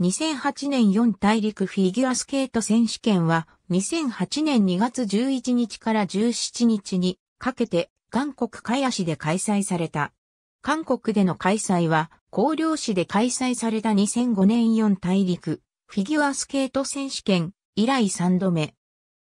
2008年4大陸フィギュアスケート選手権は2008年2月11日から17日にかけて韓国ヤ市で開催された。韓国での開催は高陵市で開催された2005年4大陸フィギュアスケート選手権以来3度目。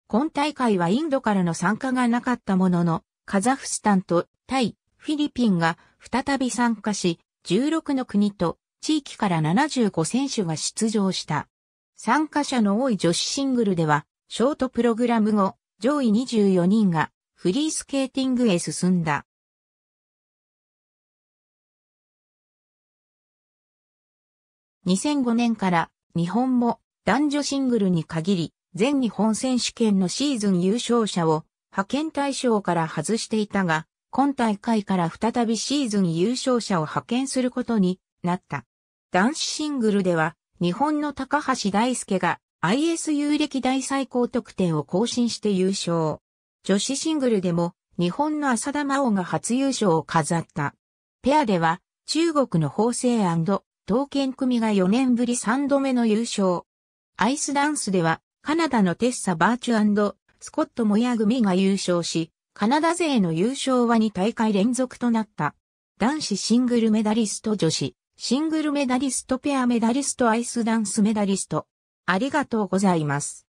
今大会はインドからの参加がなかったもののカザフスタンとタイ、フィリピンが再び参加し16の国と地域から75選手が出場した。参加者の多い女子シングルでは、ショートプログラム後、上位24人がフリースケーティングへ進んだ。2005年から日本も男女シングルに限り、全日本選手権のシーズン優勝者を派遣対象から外していたが、今大会から再びシーズン優勝者を派遣することになった。男子シングルでは、日本の高橋大輔が ISU 歴代最高得点を更新して優勝。女子シングルでも、日本の浅田真央が初優勝を飾った。ペアでは、中国の法政刀剣組が4年ぶり3度目の優勝。アイスダンスでは、カナダのテッサ・バーチュスコット・モヤ組が優勝し、カナダ勢の優勝は2大会連続となった。男子シングルメダリスト女子、シングルメダリストペアメダリストアイスダンスメダリスト。ありがとうございます。